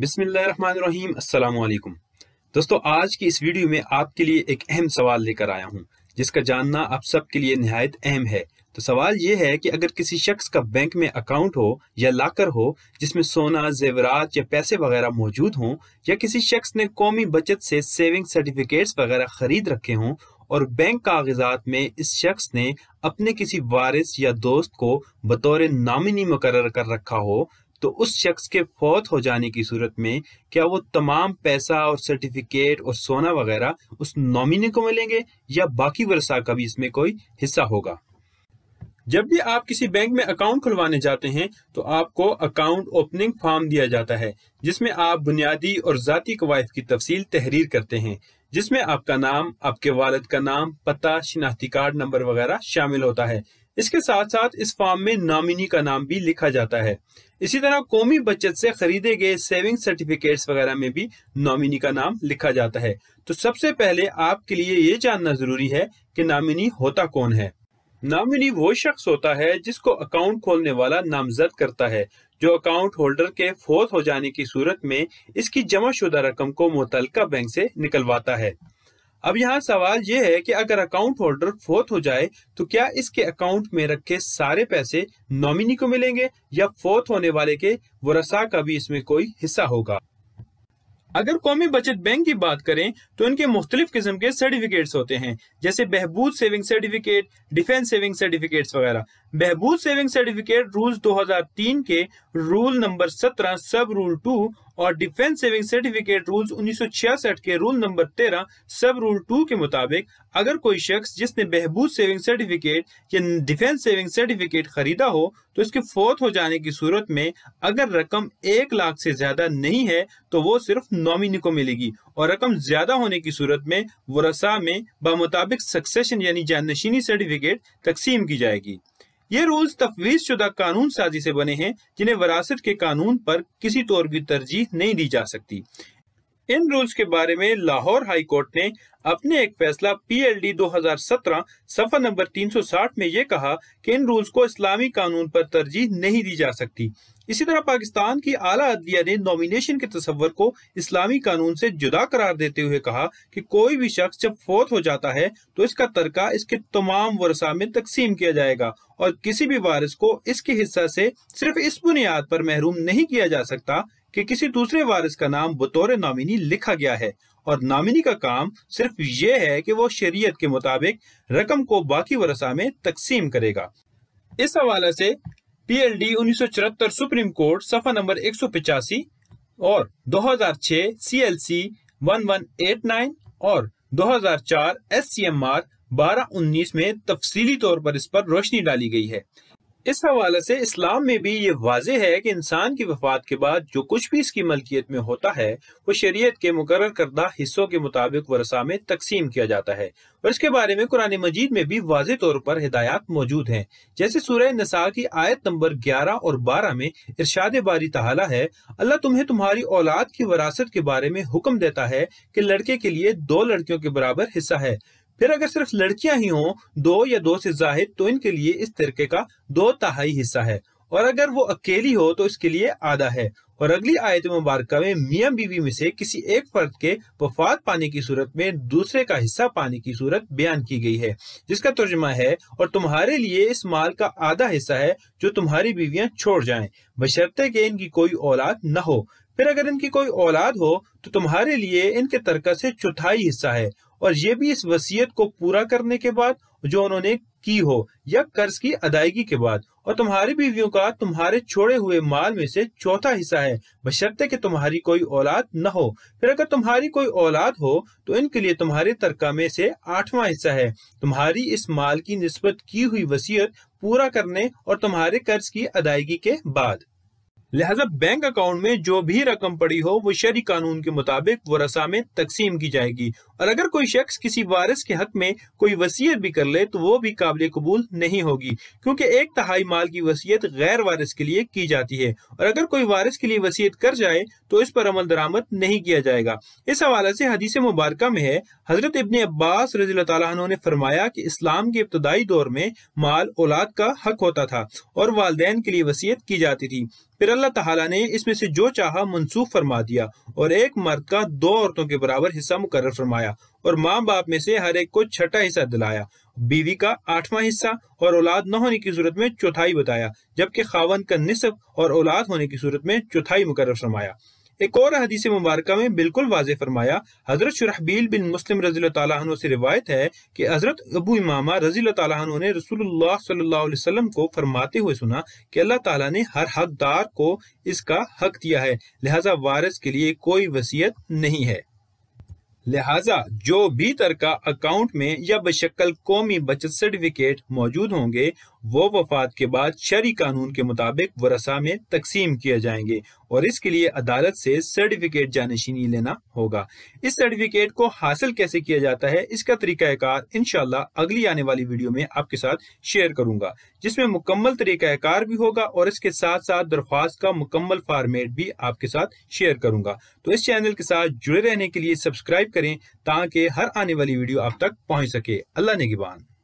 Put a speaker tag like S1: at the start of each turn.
S1: बिसमीम अल्लाम दोस्तों आज की इस वीडियो में आपके लिए एक अहम सवाल लेकर आया हूँ जिसका जानना आप सबके लिए नहायत अहम है तो सवाल ये है कि अगर किसी शख्स का बैंक में अकाउंट हो या लाकर हो जिसमें सोना जेवरात या पैसे वगैरह मौजूद हों या किसी शख्स ने कौमी बचत से सेविंग सर्टिफिकेट्स वगैरह खरीद रखे हों और बैंक कागजात में इस शख्स ने अपने किसी वारिस या दोस्त को बतौर नामिनी मुकर कर रखा हो तो उस शख्स के फौत हो जाने की सूरत में क्या वो तमाम पैसा और सर्टिफिकेट और सोना वगैरह उस नॉमिनी को मिलेंगे या बाकी वर्षा का भी इसमें कोई हिस्सा होगा जब भी आप किसी बैंक में अकाउंट खुलवाने जाते हैं तो आपको अकाउंट ओपनिंग फॉर्म दिया जाता है जिसमें आप बुनियादी और जाती कवायद की तफसील तहरीर करते हैं जिसमें आपका नाम आपके वालद का नाम पता शिनाख्ती कार्ड नंबर वगैरह शामिल होता है इसके साथ साथ इस फॉर्म में नॉमिनी का नाम भी लिखा जाता है इसी तरह कौमी बचत से खरीदे गए सेविंग सर्टिफिकेट्स वगैरह में भी नॉमिनी का नाम लिखा जाता है तो सबसे पहले आपके लिए ये जानना जरूरी है कि नॉमिनी होता कौन है नॉमिनी वो शख्स होता है जिसको अकाउंट खोलने वाला नामजद करता है जो अकाउंट होल्डर के फोर्थ हो जाने की सूरत में इसकी जमा शुदा रकम को मुतलका बैंक से निकलवाता है अब यहाँ सवाल ये है कि अगर अकाउंट होल्डर फोर्थ हो जाए तो क्या इसके अकाउंट में रखे सारे पैसे नॉमिनी को मिलेंगे या फोर्थ होने वाले के वसा का भी इसमें कोई हिस्सा होगा अगर कौमी बचत बैंक की बात करें तो इनके मुख्तलिफ किस्म के सर्टिफिकेट्स होते हैं जैसे बहबूद saving certificate defence saving certificates वगैरह बहबूद सेविंग सर्टिफिकेट रूल 2003 के रूल नंबर 17 सब रूल टू और डिफेंस सेविंग सर्टिफिकेट रूल्स उन्नीस के रूल नंबर तेरह सब रूल टू के मुताबिक अगर कोई शख्स जिसने बहबूद सेविंग सर्टिफिकेट या डिफेंस सेविंग सर्टिफिकेट खरीदा हो तो इसके फोर्थ हो जाने की सूरत में अगर रकम एक लाख से ज्यादा नहीं है तो वो सिर्फ नॉमिनी को मिलेगी और रकम ज्यादा होने की सूरत में वसा में बामुताबिक सक्सेशन यानी जानशीनी सर्टिफिकेट तकसीम की जाएगी ये रूल्स तफवीज शुदा कानून साजी से बने हैं जिन्हें वरासत के कानून पर किसी तौर की तरजीह नहीं दी जा सकती इन रूल्स के बारे में लाहौर हाई कोर्ट ने अपने एक फैसला पीएलडी 2017 सफर नंबर 360 में ये कहा कि इन रूल्स को इस्लामी कानून पर तरजीह नहीं दी जा सकती इसी तरह पाकिस्तान की आला अदलिया ने नॉमिनेशन के तस्वर को इस्लामी कानून से जुदा करार देते हुए कहा कि कोई भी शख्स जब फौत हो जाता है तो इसका तरका इसके तमाम वर्षा में तकसीम किया जाएगा और किसी भी वारिस को इसके हिस्सा से सिर्फ इस बुनियाद पर महरूम नहीं किया जा सकता कि किसी दूसरे वारिस का नाम बतौर नामिनी लिखा गया है और नामिनी का काम सिर्फ ये है कि वो शरीयत के मुताबिक रकम को बाकी वरसा में तकसीम करेगा इस हवाले से पीएलडी उन्नीस सुप्रीम कोर्ट सफा नंबर एक और 2006 सीएलसी 1189 और 2004 एससीएमआर 1219 में तफसीली तौर पर इस पर रोशनी डाली गई है इस हवाले से इस्लाम में भी ये वाज है कि इंसान की वफात के बाद जो कुछ भी इसकी मलकियत में होता है वो शरीयत के मुकर करदा हिस्सों के मुताबिक वरसा में तकसीम किया जाता है और इसके बारे में कुरान मजीद में भी वाज तौर पर हिदायत मौजूद हैं जैसे सूर्य नसा की आयत नंबर ग्यारह और बारह में इर्शाद बारी तहला है अल्लाह तुम्हें तुम्हारी औलाद की वरासत के बारे में हुक्म देता है कि लड़के के लिए दो लड़कियों के बराबर हिस्सा है फिर अगर सिर्फ लड़कियां ही हों दो या दो से जाहिर तो इनके लिए इस तरीके का दो तहाई हिस्सा है और अगर वो अकेली हो तो इसके लिए आधा है और अगली आयत मुबारक में मियां बीवी में से किसी एक फर्द के वफात पाने की सूरत में दूसरे का हिस्सा पाने की सूरत बयान की गई है जिसका तर्जमा है और तुम्हारे लिए इस माल का आधा हिस्सा है जो तुम्हारी बीवियां छोड़ जाएं बशर्ते कि इनकी कोई औलाद न हो फिर अगर इनकी कोई औलाद हो तो तुम्हारे लिए इनके तरक से चौथाई हिस्सा है और ये भी इस वसीयत को पूरा करने के बाद जो उन्होंने की हो या कर्ज की अदायगी के बाद और तुम्हारी बीवियों का तुम्हारे छोड़े हुए माल में से चौथा हिस्सा है बशर्ते कि तुम्हारी कोई औलाद न हो फिर अगर तुम्हारी कोई औलाद हो तो इनके लिए तुम्हारे तरका में से आठवां हिस्सा है तुम्हारी इस माल की नस्बत की हुई वसीयत पूरा करने और तुम्हारे कर्ज की अदायगी के बाद लिहाजा बैंक अकाउंट में जो भी रकम पड़ी हो वो शरी कानून के मुताबिक वो रसा में तकसीम की जाएगी और अगर कोई शख्स किसी वारिस के हक में कोई वसीयत भी कर ले तो वो भी काबिल कबूल नहीं होगी क्योंकि एक तहाई माल की वसीयत गैर वारिस के लिए की जाती है और अगर कोई वारिस के लिए वसीयत कर जाए तो इस पर अमल दरामद नहीं किया जाएगा इस हवाले से हदीस मुबारक में है हजरत इबन अब्बास रजी तु ने फरमाया कि इस्लाम के इब्तदाई दौर में माल औलाद का हक होता था और वालदेन के लिए वसीयत की जाती थी फिर अल्लाह तहला ने इसमें से जो चाह मनसूख फरमा दिया और एक मर्द का दो औरतों के बराबर हिस्सा मुकर फरमाया दिलाया और माँ बाप में से हर एक को छठा हिस्सा दिलाया बीवी का आठवां हिस्सा और औलाद न होने की सूरत में चौथाई बताया जबकि खावन का निसब और औलाद होने की सूरत में चौथाई मुकर फरमाया एक और हदीस मुबारक में बिल्कुल वाज फरमाया हजरत शुरहबील बिन मुस्लिम रजी तन से रिवायत है कि हजरत अबू इमामा रजील तु ने रसूलुल्लाह सल्लल्लाहु अलैहि वसल्लम को फरमाते हुए सुना कि अल्लाह ताला ने हर हकदार को इसका हक दिया है लिहाजा वारिस के लिए कोई वसीयत नहीं है लिहाजा जो भी तरका अकाउंट में या बशक्ल कौमी बचत सर्टिफिकेट मौजूद होंगे वो वफात के बाद शरी कानून के मुताबिक वरसा में तकसीम किए जाएंगे और इसके लिए अदालत से सर्टिफिकेट जानशीनी लेना होगा इस सर्टिफिकेट को हासिल कैसे किया जाता है इसका तरीक़ाकार इनशाला अगली आने वाली वीडियो में आपके साथ शेयर करूंगा जिसमें मुकम्मल तरीक़ाकार भी होगा और इसके साथ साथ दरख्वास्त का मुकम्मल फार्मेट भी आपके साथ शेयर करूंगा तो इस चैनल के साथ जुड़े रहने के लिए सब्सक्राइब करें ताकि हर आने वाली वीडियो आप तक पहुँच सके अल्लाह ने